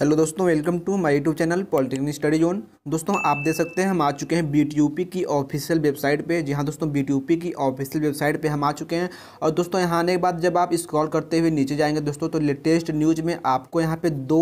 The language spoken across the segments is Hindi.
हेलो दोस्तों welcome to my YouTube channel polytechnic study zone दोस्तों आप देख सकते हैं हम आ चुके हैं बीटीयूपी की ऑफिशियल वेबसाइट पे जी हाँ दोस्तों बीटीयूपी की ऑफिशियल वेबसाइट पे हम आ चुके हैं और दोस्तों यहाँ आने के बाद जब आप स्क्रॉल करते हुए नीचे जाएंगे दोस्तों तो लेटेस्ट न्यूज़ में आपको यहाँ पर दो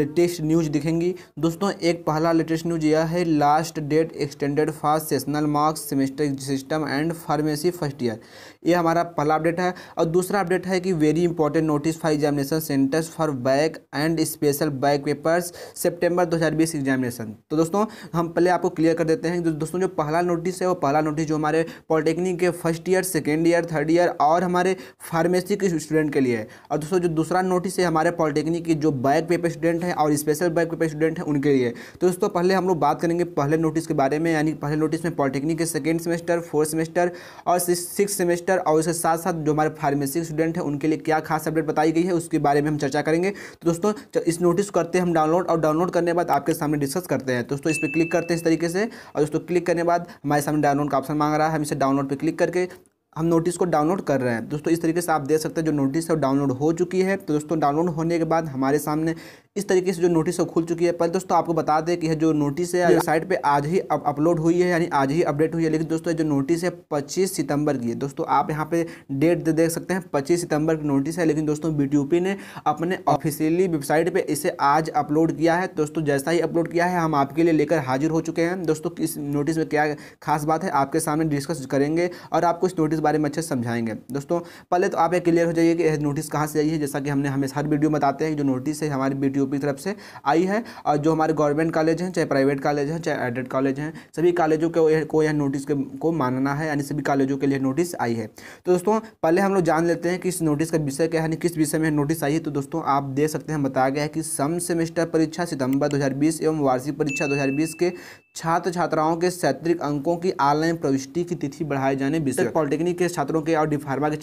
लेटेस्ट न्यूज़ दिखेंगी दोस्तों एक पहला लेटेस्ट न्यूज़ यह है last date extended for sessional marks semester system and pharmacy first year ये हमारा पहला अपडेट है और दूसरा अपडेट है कि very important notice for examination centres for back and special bio papers September दो एग्जामिनेशन तो दोस्तों हम पहले आपको क्लियर कर देते हैं दोस्तों जो पहला नोटिस है वो पहला नोटिस जो हमारे पॉलिटेक्निक के first year second year third year और हमारे फार्मेसी के स्टूडेंट के लिए है और दोस्तों जो दूसरा नोटिस है हमारे पॉलिटेक्निक की जो बैक पेपर स्टूडेंट हैं और स्पेशल बैक पेपर स्टूडेंट हैं उनके लिए तो दोस्तों पहले हम लोग बात करेंगे पहले नोटिस के बारे में यानी पहले नोटिस में पॉलिटेक्निक के सेकेंड सेमेस्टर फोर्थ सेमेस्टर और सिक्स सेमेस्टर और उसके साथ साथ जो हमारे फार्मेसी स्टूडेंट हैं उनके लिए क्या खास अपडेट बताई गई है उसके बारे में हम चर्चा करेंगे तो दोस्तों इस नोटिस को करते हैं हम डाउनलोड और डाउनलोड करने के बाद आपके सामने डिस्कस करते हैं दोस्तों इस पर क्लिक करते हैं इस तरीके से और दोस्तों क्लिक करने के बाद हमारे सामने डाउनलोड का ऑप्शन मांग रहा है हम इसे डाउनलोड पर क्लिक करके हम नोटिस को डाउनलोड कर रहे हैं दोस्तों इस तरीके से आप देख सकते हैं जो नोटिस है डाउनलोड हो चुकी है तो दोस्तों डाउनलोड होने के बाद हमारे सामने इस तरीके से जो नोटिस खुल चुकी है पहले दोस्तों आपको बता दें कि जो नोटिस है साइट पर आज ही अपलोड हुई है यानी आज ही अपडेट हुई है लेकिन दोस्तों जो नोटिस है पच्चीस सितंबर की है दोस्तों आप यहाँ पे डेट देख सकते हैं पच्चीस सितंबर की नोटिस है लेकिन दोस्तों बी ने अपने ऑफिशियली वेबसाइट पर इसे आज अपलोड किया है दोस्तों जैसा ही अपलोड किया है हम आपके लिए लेकर हाजिर हो चुके हैं दोस्तों इस नोटिस में क्या खास बात है आपके सामने डिस्कस करेंगे और आपको इस नोटिस बारे में अच्छे से समझाएंगे दोस्तों पहले तो आप ये क्लियर हो जाइए कि यह नोटिस कहाँ से आई है जैसा कि हमने हमेशा हर वीडियो बताते हैं कि जो नोटिस है हमारी बी यूपी की तरफ से आई है और जो हमारे गवर्नमेंट कॉलेज हैं चाहे प्राइवेट कॉलेज हैं चाहे एडेड कॉलेज हैं सभी कॉलेजों के को यह नोटिस के को मानना है यानी सभी कॉलेजों के लिए नोटिस आई है तो दोस्तों पहले हम लोग जान लेते हैं कि इस नोटिस का विषय क्या है किस विषय में नोटिस आई है तो दोस्तों आप देख सकते हैं बताया गया है कि सम सेमेस्टर परीक्षा सितंबर 2020 एवं वार्षिक परीक्षा 2020 के छात्र छात्राओं के शैत्रिक अंकों की ऑनलाइन प्रविष्टि की तिथि बढ़ाए जाने विषय तो पॉलिटेक्निक के छात्रों के और डिफार्मा के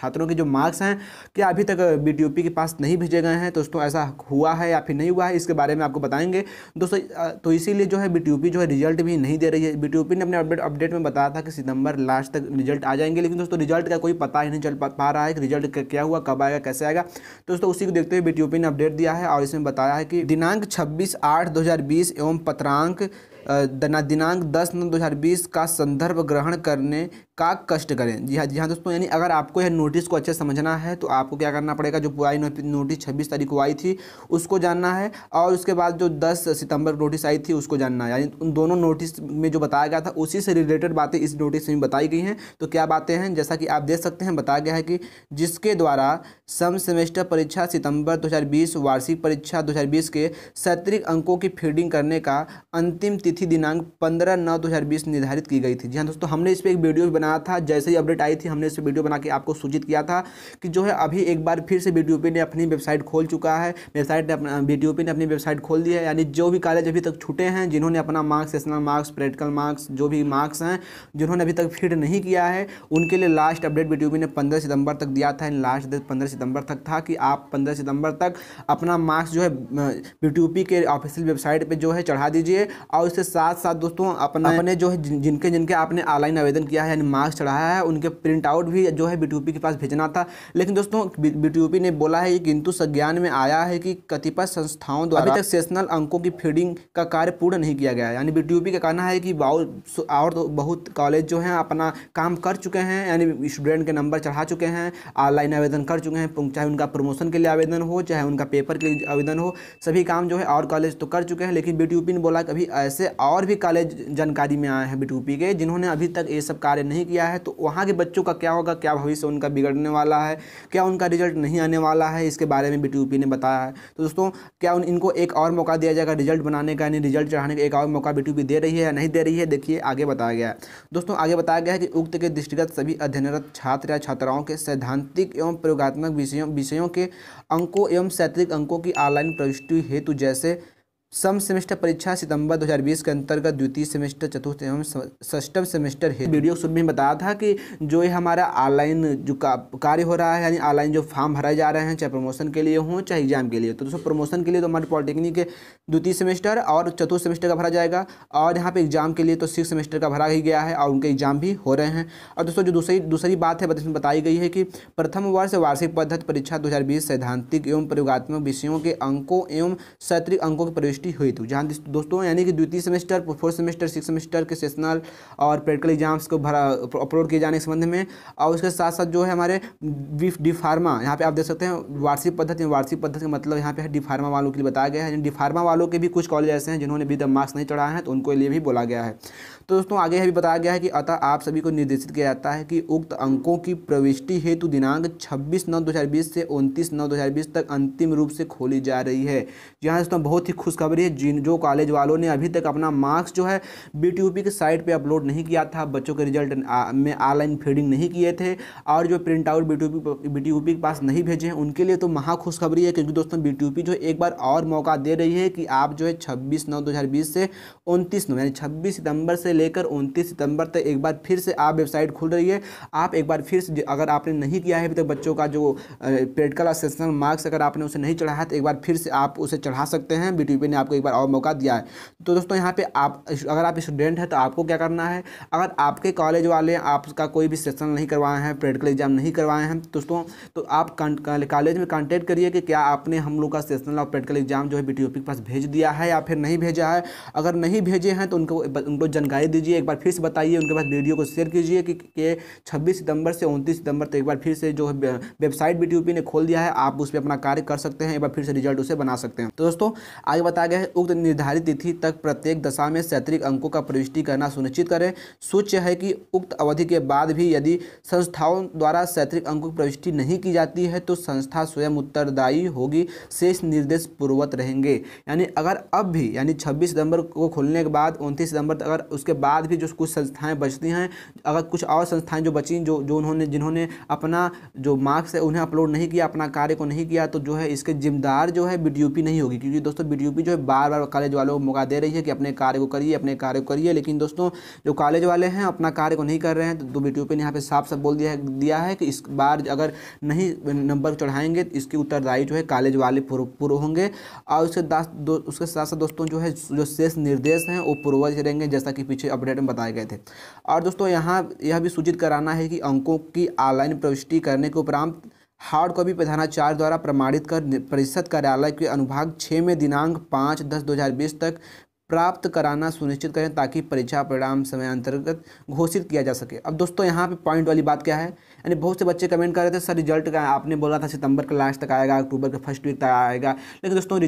छात्रों के जो मार्क्स हैं क्या अभी तक बी के पास नहीं भेजे गए हैं तो दोस्तों ऐसा हुआ है या फिर नहीं हुआ है इसके बारे में आपको बताएंगे दोस्तों तो इसीलिए जो है बी जो है रिजल्ट भी नहीं दे रही है बी ने अपने अपडेट अपडेट में बताया था कि सितंबर लास्ट तक रिजल्ट आ जाएंगे लेकिन दोस्तों रिजल्ट का कोई पता ही नहीं चल पा रहा है कि रिजल्ट क्या हुआ कब आएगा कैसे आएगा दोस्तों उसी को देखते हुए बी ने अपडेट दिया है और इसमें बताया है कि दिनांक छब्बीस आठ दो एवं पत्रांक दिनांक दस नौ दो हज़ार बीस का संदर्भ ग्रहण करने का कष्ट करें जी हाँ जी हाँ दोस्तों यानी अगर आपको यह नोटिस को अच्छे समझना है तो आपको क्या करना पड़ेगा जो पुरानी नोटिस छब्बीस तारीख को आई थी उसको जानना है और उसके बाद जो दस सितंबर नोटिस आई थी उसको जानना है यानी उन दोनों नोटिस में जो बताया गया था उसी से रिलेटेड बातें इस नोटिस में बताई गई हैं तो क्या बातें हैं जैसा कि आप देख सकते हैं बताया गया है कि जिसके द्वारा सम सेमेस्टर परीक्षा सितंबर 2020 वार्षिक परीक्षा 2020 के सत्रिक अंकों की फीडिंग करने का अंतिम तिथि दिनांक पंद्रह नौ दो हज़ार बीस निर्धारित की गई थी जी हाँ दोस्तों हमने इस पर एक वीडियो भी बनाया था जैसे ही अपडेट आई थी हमने इस पर वीडियो बना के आपको सूचित किया था कि जो है अभी एक बार फिर से बी ने अपनी वेबसाइट खोल चुका है वेबसाइट ने अपना बी ने अपनी वेबसाइट खोल दी है यानी जो भी कॉलेज अभी तक छूटे हैं जिन्होंने अपना marks sessional marks practical marks जो भी मार्क्स हैं जिन्होंने अभी तक फिट नहीं किया है उनके लिए लास्ट अपडेट बी ने पंद्रह सितंबर तक दिया था लास्ट डेट पंद्रह सितंबर तक था कि आप पंद्रह सितंबर तक अपना मार्क्स जो है बी के ऑफिशियल वेबसाइट पर जो है चढ़ा दीजिए और इससे इसके साथ साथ दोस्तों अपना अपने जो है जिनके जिनके आपने ऑनलाइन आवेदन किया है यानी मार्क्स चढ़ाया है उनके प्रिंट आउट भी जो है बी के पास भेजना था लेकिन दोस्तों बी ने बोला है किंतु संज्ञान में आया है कि कतिपय संस्थाओं द्वारा अभी तक सेशनल अंकों की फीडिंग का कार्य पूर्ण नहीं किया गया यानी बी का कहना है कि और तो बहुत कॉलेज जो हैं अपना काम कर चुके हैं यानी स्टूडेंट के नंबर चढ़ा चुके हैं ऑनलाइन आवेदन कर चुके हैं चाहे उनका प्रमोशन के लिए आवेदन हो चाहे उनका पेपर के लिए आवेदन हो सभी काम जो है और कॉलेज तो कर चुके हैं लेकिन बी ने बोला कि अभी ऐसे और भी कॉलेज जानकारी में आए हैं बी के जिन्होंने अभी तक ये सब कार्य नहीं किया है तो वहाँ के बच्चों का क्या होगा क्या भविष्य उनका बिगड़ने वाला है क्या उनका रिजल्ट नहीं आने वाला है इसके बारे में बी ने बताया है तो दोस्तों क्या उन इनको एक और मौका दिया जाएगा रिजल्ट बनाने का यानी रिजल्ट चढ़ाने का एक और मौका बी दे रही है या नहीं दे रही है देखिए आगे बताया गया दोस्तों आगे बताया गया है कि उक्त के दृष्टिगत सभी अध्ययनरत छात्र या छात्राओं के सैद्धांतिक एवं प्रयोगात्मक विषयों विषयों के अंकों एवं शैत्रिक अंकों की ऑनलाइन प्रविष्टि हेतु जैसे सम सेमेस्टर परीक्षा सितंबर 2020 के अंतर्गत द्वितीय सेमेस्टर चतुर्थ एवं सष्टम सेमेस्टर है वीडियो शुरू में बताया था कि जो ये हमारा ऑनलाइन जो का, कार्य हो रहा है यानी ऑनलाइन जो फॉर्म भराए जा रहे हैं चाहे प्रमोशन के लिए हों चाहे एग्जाम के लिए तो दोस्तों प्रमोशन के लिए तो हमारे पॉलिटेक्निक के द्वितीय सेमेस्टर और चतुर्थ सेमेस्टर का भरा जाएगा और यहाँ पर एग्जाम के लिए तो सिक्स सेमेस्टर का भरा ही गया है और उनके एग्जाम भी हो रहे हैं और दोस्तों जो दूसरी दूसरी बात है बताई गई है कि प्रथम वर्ष वार्षिक पद्धति परीक्षा दो सैद्धांतिक एवं प्रयोगात्मक विषयों के अंकों एवं शैत्रिक अंकों के पुष्टि हुई थी जहाँ दोस्तों यानी कि द्वितीय semester fourth semester six semester के सेशनल और प्रैक्टिकल एग्जाम्स को भरा अपलोड किए जाने के संबंध में और उसके साथ साथ जो है हमारे डी फार्मा यहाँ पे आप देख सकते हैं वार्षिक पद्धति वार्षिक पद्धति का मतलब यहाँ पे डिफार्मा डी फार्मा वालों के लिए बताया गया है डी फार्मा वालों के भी कुछ कॉलेज ऐसे हैं जिन्होंने अभी तक मार्क्स नहीं चढ़ाए हैं तो उनको लिए भी बोला गया है तो दोस्तों आगे यह भी बताया गया है कि अतः आप सभी को निर्देशित किया जाता है कि उक्त अंकों की प्रविष्टि हेतु दिनांक 26 नौ 2020 से 29 नौ 2020 तक अंतिम रूप से खोली जा रही है यहाँ दोस्तों बहुत ही खुशखबरी है जिन जो कॉलेज वालों ने अभी तक अपना मार्क्स जो है बी की साइट पर अपलोड नहीं किया था बच्चों के रिजल्ट में ऑनलाइन फीडिंग नहीं किए थे और जो प्रिंट आउट बी टी के पास नहीं भेजे हैं उनके लिए तो महा खुशखबरी है क्योंकि दोस्तों बी जो एक बार और मौका दे रही है कि आप जो है छब्बीस नौ दो से उनतीस नौ यानी छब्बीस सितंबर से लेकर उनतीस सितंबर तक एक बार फिर से आप वेबसाइट खुल रही है आप एक बार फिर से अगर आपने नहीं किया है अभी तक बच्चों का जो प्रैक्टिकल और सेशनल मार्क्स अगर आपने उसे नहीं चढ़ाया तो एक बार फिर से आप उसे चढ़ा सकते हैं बी ने आपको एक बार और मौका दिया है तो दोस्तों यहाँ पर आप अगर आप स्टूडेंट हैं तो आपको क्या करना है अगर आपके कॉलेज वाले आपका कोई भी सेशन नहीं करवाए हैं प्रैक्टिकल एग्जाम नहीं करवाए हैं दोस्तों तो आप कॉलेज में कॉन्टैक्ट करिए कि क्या आपने हम लोग का सेशनल और प्रैक्टिकल एग्जाम जो है बी के पास भेज दिया है या फिर नहीं भेजा है अगर नहीं भेजे हैं तो उनको उनको जानकारी बधाई दीजिए एक बार फिर से बताइए उनके पास वीडियो को शेयर कीजिए कि छब्बीस सितंबर से उनतीस सितंबर तक एक बार फिर से जो है वेबसाइट बी ने खोल दिया है आप उस पर अपना कार्य कर सकते हैं एक बार फिर से रिजल्ट उसे बना सकते हैं तो दोस्तों आगे बताया गया है उक्त निर्धारित तिथि तक प्रत्येक दशा में शैत्रिक अंकों का प्रविष्टि करना सुनिश्चित करें सूच्य है कि उक्त अवधि के बाद भी यदि संस्थाओं द्वारा शैत्रिक अंकों की प्रविष्टि नहीं की जाती है तो संस्था स्वयं उत्तरदायी होगी शेष निर्देश पूर्वत रहेंगे यानी अगर अब भी यानी छब्बीस सितंबर को खुलने के बाद उनतीस सितंबर तक अगर उसके उसके बाद भी जो कुछ संस्थाएं बचती हैं अगर कुछ और संस्थाएं जो बची जो जो उन्होंने जिन्होंने अपना जो मार्क्स है उन्हें अपलोड नहीं किया अपना कार्य को नहीं किया तो जो है इसके जिम्मेदार जो है बी नहीं होगी क्योंकि दोस्तों बी जो है बार बार कॉलेज वालों को मौका दे रही है कि अपने कार्य को करिए अपने कार्य को करिए लेकिन दोस्तों जो कॉलेज वाले हैं अपना कार्य को नहीं कर रहे हैं तो बी ने यहाँ पर साफ साफ बोल दिया दिया है कि इस बार अगर नहीं नंबर चढ़ाएंगे तो इसकी उत्तरदायी जो है कॉलेज वाले पूर्व होंगे और उसके उसके साथ साथ दोस्तों जो है जो शेष निर्देश हैं वो पूर्वज रहेंगे जैसा कि पिछले पीछे अपडेट में बताए गए थे और दोस्तों यहाँ यह भी सूचित कराना है कि अंकों की ऑनलाइन प्रविष्टि करने के उपरांत हार्ड कॉपी प्रधानाचार्य द्वारा प्रमाणित कर परिषद कार्यालय के अनुभाग छः में दिनांक पाँच दस दो हज़ार बीस तक प्राप्त कराना सुनिश्चित करें ताकि परीक्षा परिणाम समय अंतर्गत घोषित किया जा सके अब दोस्तों यहाँ पे पॉइंट वाली बात क्या है यानी बहुत से बच्चे कमेंट कर रहे थे सर रिजल्ट का आपने बोला था सितंबर के लास्ट तक आएगा अक्टूबर के फर्स्ट वीक तक आएगा लेकिन दोस्तों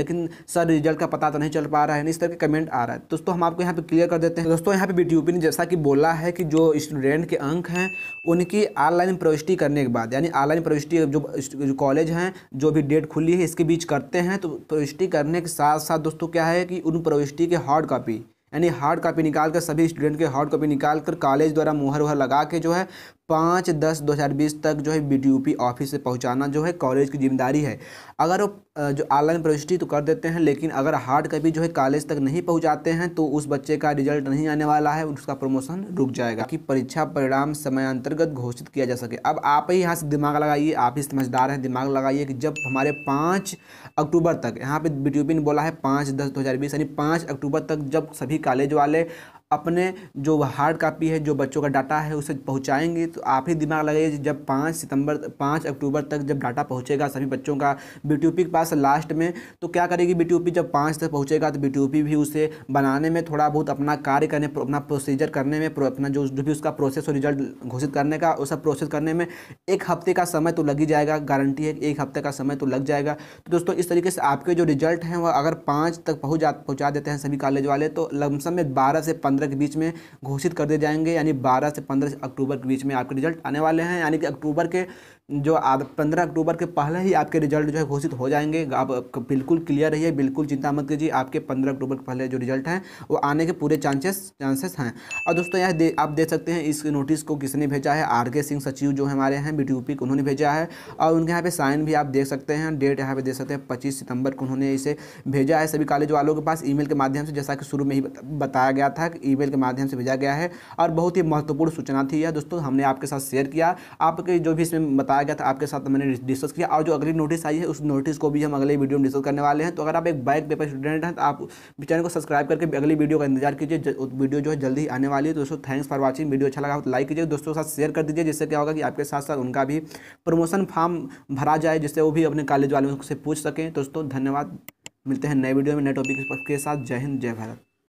लेकिन सर रिजल्ट का पता तो नहीं चल पा रहा है इस तरह के कमेंट आ रहा है दोस्तों हम आपको यहाँ पर क्लियर कर देते हैं दोस्तों यहाँ पर बी ने जैसा कि बोला है कि जो स्टूडेंट के अंक हैं उनकी ऑनलाइन प्रविष्टि करने के बाद यानी ऑनलाइन प्रविष्टि जो कॉलेज हैं जो भी डेट खुली है इसके बीच करते हैं तो प्रविष्टि करने के साथ साथ दोस्तों क्या है कि उन प्रविष्टि यूनिवर्सिटी के हार्ड कॉपी यानी हार्ड कॉपी निकाल कर सभी स्टूडेंट के हार्ड कॉपी निकाल कर कॉलेज द्वारा मुहर वहर लगा के जो है पाँच दस दो हज़ार बीस तक जो है बी ऑफिस से पहुंचाना जो है कॉलेज की जिम्मेदारी है अगर वो जो ऑनलाइन प्रविष्टि तो कर देते हैं लेकिन अगर हार्ड कॉपी जो है कॉलेज तक नहीं पहुंचाते हैं तो उस बच्चे का रिजल्ट नहीं आने वाला है उसका प्रमोशन रुक जाएगा कि परीक्षा परिणाम समय अंतर्गत घोषित किया जा सके अब आप ही यहाँ से दिमाग लगाइए आप ही समझदार हैं दिमाग लगाइए कि जब हमारे पाँच अक्टूबर तक यहाँ पर बी ने बोला है पाँच दस दो यानी पाँच अक्टूबर तक जब सभी कॉलेज वाले अपने जो हार्ड कापी है जो बच्चों का डाटा है उसे पहुंचाएंगे तो आप ही दिमाग लगाइए जब पाँच सितंबर पाँच अक्टूबर तक जब डाटा पहुंचेगा सभी बच्चों का बी के पास लास्ट में तो क्या करेगी बी जब पाँच तक पहुंचेगा तो बी भी उसे बनाने में थोड़ा बहुत अपना कार्य करने अपना प्रोसीजर करने में अपना जो जो भी उसका प्रोसेस और रिजल्ट घोषित करने का सब प्रोसेस करने में एक हफ्ते का समय तो लग ही जाएगा गारंटी है एक हफ्ते का समय तो लग जाएगा तो दोस्तों इस तरीके से आपके जो रिजल्ट हैं वह अगर पाँच तक पहुँच जा पहुँचा देते हैं सभी कॉलेज वाले तो लमसम में बारह से पंद्रह पंद्रह के बीच में घोषित कर दिए जाएंगे यानी बारह से पंद्रह अक्टूबर के बीच में आपके रिजल्ट आने वाले हैं यानी कि अक्टूबर के जो आप पंद्रह अक्टूबर के पहले ही आपके रिजल्ट जो है घोषित हो जाएंगे आप बिल्कुल क्लियर रहिए बिल्कुल चिंता मत कीजिए आपके पंद्रह अक्टूबर के पहले जो रिजल्ट हैं वो आने के पूरे चांसेस चांसेस हैं और दोस्तों यह दे, आप देख सकते हैं इस नोटिस को किसने भेजा है आर के सिंह सचिव जो हमारे हैं बी टी को उन्होंने भेजा है और उनके यहाँ पर साइन भी आप देख सकते हैं डेट यहाँ पर देख सकते हैं पच्चीस सितंबर को उन्होंने इसे भेजा है सभी कॉलेज वालों के पास ई के माध्यम से जैसा कि शुरू में ही बताया गया था कि ई के माध्यम से भेजा गया है और बहुत ही महत्वपूर्ण सूचना थी यह दोस्तों हमने आपके साथ शेयर किया आपके जो भी इसमें बताया बताया गया था आपके साथ तो मैंने डिस्कस किया और जो अगली नोटिस आई है उस नोटिस को भी हम अगले वीडियो में डिस्कस करने वाले हैं तो अगर आप एक बैक पेपर स्टूडेंट हैं तो आप चैनल को सब्सक्राइब करके अगली वीडियो का इंतजार कीजिए वीडियो जो है जल्दी आने वाली है तो दोस्तों थैंक्स फॉर वॉचिंग वीडियो अच्छा लगा तो लाइक कीजिए दोस्तों के साथ शेयर कर दीजिए जिससे क्या होगा कि आपके साथ साथ उनका भी प्रमोशन फॉर्म भरा जाए जिससे वो भी अपने कॉलेज वालों से पूछ सकें दोस्तों धन्यवाद मिलते हैं नए वीडियो में नए टॉपिक के साथ जय हिंद जय भारत